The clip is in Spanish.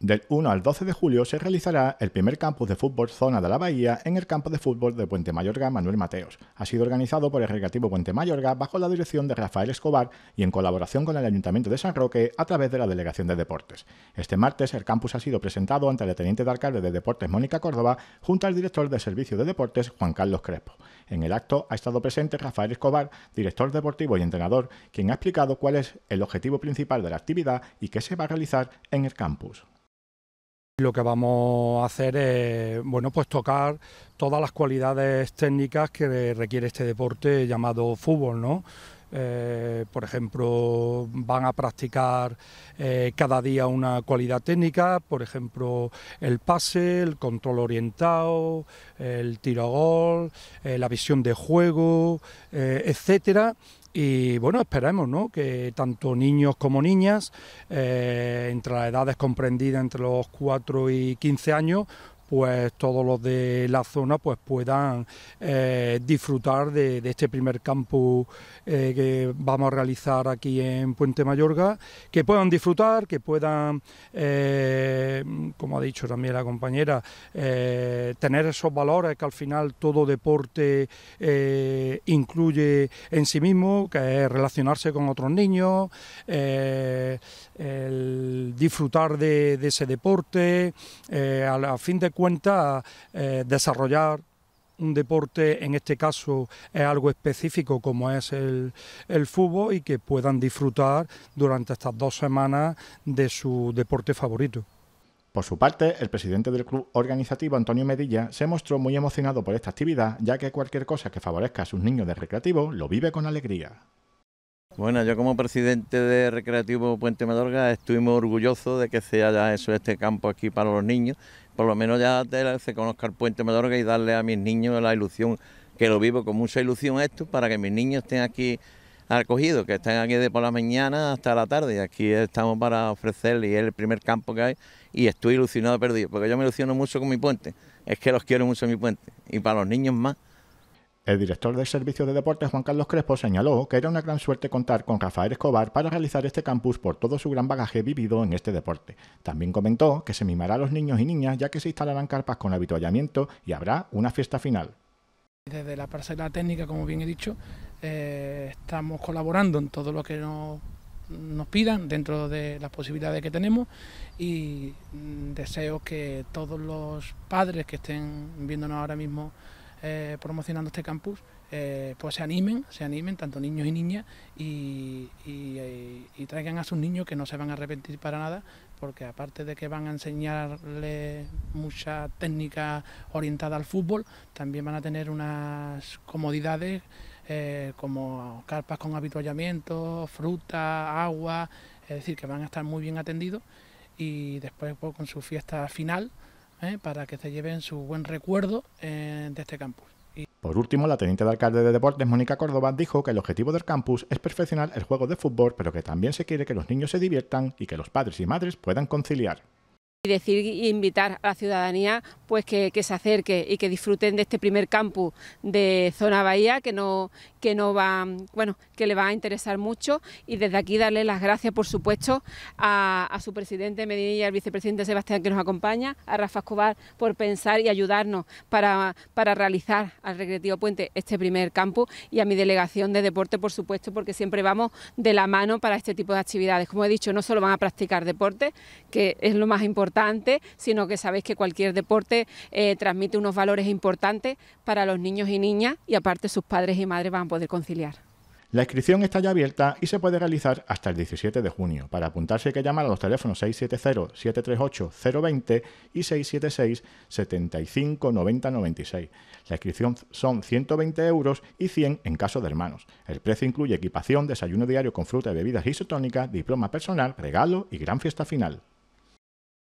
Del 1 al 12 de julio se realizará el primer campus de fútbol Zona de la Bahía en el campo de fútbol de Puente Mayorga Manuel Mateos. Ha sido organizado por el Recreativo Puente Mayorga bajo la dirección de Rafael Escobar y en colaboración con el Ayuntamiento de San Roque a través de la Delegación de Deportes. Este martes el campus ha sido presentado ante la Teniente de Alcalde de Deportes Mónica Córdoba junto al director de Servicio de Deportes Juan Carlos Crespo. En el acto ha estado presente Rafael Escobar, director deportivo y entrenador, quien ha explicado cuál es el objetivo principal de la actividad y qué se va a realizar en el campus. Lo que vamos a hacer es bueno, pues tocar todas las cualidades técnicas que requiere este deporte llamado fútbol, ¿no? Eh, por ejemplo, van a practicar eh, cada día una cualidad técnica, por ejemplo, el pase, el control orientado, el tiro a gol, eh, la visión de juego, etcétera. Y bueno, esperemos que tanto niños como niñas, entre las edades comprendidas entre los 4 y 15 años, pues todos los de la zona pues puedan eh, disfrutar de, este primer campus eh, que vamos a realizar aquí en Puente Mayorga, que puedan disfrutar, que puedan, eh, como ha dicho también la compañera, tener esos valores que al final todo deporte incluye en sí mismo, que es relacionarse con otros niños, disfrutar de, ese deporte, a fin de cuenta eh, desarrollar un deporte, en este caso es algo específico como es el, el, fútbol, y que puedan disfrutar durante estas dos semanas de su deporte favorito. Por su parte, el presidente del club organizativo, Antonio Medilla, se mostró muy emocionado por esta actividad, ya que cualquier cosa que favorezca a sus niños de recreativo lo vive con alegría. Bueno, yo como presidente de Recreativo Puente Medorga estoy muy orgulloso de que sea haya este campo aquí para los niños. Por lo menos ya se conozca el Puente Medorga y darle a mis niños la ilusión, que lo vivo con mucha ilusión esto, para que mis niños estén aquí acogidos, que estén aquí de por la mañana hasta la tarde. Y aquí estamos para ofrecerles, y es el primer campo que hay, y estoy ilusionado perdido, porque yo me ilusiono mucho con mi puente. Es que los quiero mucho en mi puente, y para los niños más. El director del Servicio de Deportes Juan Carlos Crespo señaló que era una gran suerte contar con Rafael Escobar para realizar este campus por todo su gran bagaje vivido en este deporte. También comentó que se mimará a los niños y niñas ya que se instalarán carpas con habituallamiento... y habrá una fiesta final. Desde la parcela técnica, como bien he dicho, eh, estamos colaborando en todo lo que nos pidan dentro de las posibilidades que tenemos y mm, deseo que todos los padres que estén viéndonos ahora mismo eh, promocionando este campus, eh, pues se animen, se animen, tanto niños y niñas, eh, y, traigan a sus niños que no se van a arrepentir para nada, porque aparte de que van a enseñarles mucha técnica orientada al fútbol, también van a tener unas comodidades como carpas con habituallamiento, fruta, agua, es decir, que van a estar muy bien atendidos y después pues, con su fiesta final ¿eh? para que se lleven su buen recuerdo eh, de este campus. Por último, la teniente de alcalde de deportes, Mónica Córdoba, dijo que el objetivo del campus es perfeccionar el juego de fútbol, pero que también se quiere que los niños se diviertan y que los padres y madres puedan conciliar. Y decir y invitar a la ciudadanía pues que, se acerque y que disfruten de este primer campus de Zona Bahía, que no, que no va, bueno, que le va a interesar mucho. Y desde aquí darle las gracias, por supuesto, a, su presidente y al vicepresidente Sebastián que nos acompaña, a Rafa Escobar por pensar y ayudarnos para, realizar al Recreativo Puente este primer campo y a mi delegación de deporte, por supuesto, porque siempre vamos de la mano para este tipo de actividades. Como he dicho, no solo van a practicar deporte, que es lo más importante, sino que sabéis que cualquier deporte eh, transmite unos valores importantes para los niños y niñas y aparte sus padres y madres van a poder conciliar. La inscripción está ya abierta y se puede realizar hasta el 17 de junio. Para apuntarse hay que llamar a los teléfonos 670-738-020 y 676-759096. La inscripción son 120 euros y 100 en caso de hermanos. El precio incluye equipación, desayuno diario con fruta y bebidas isotónicas, diploma personal, regalo y gran fiesta final.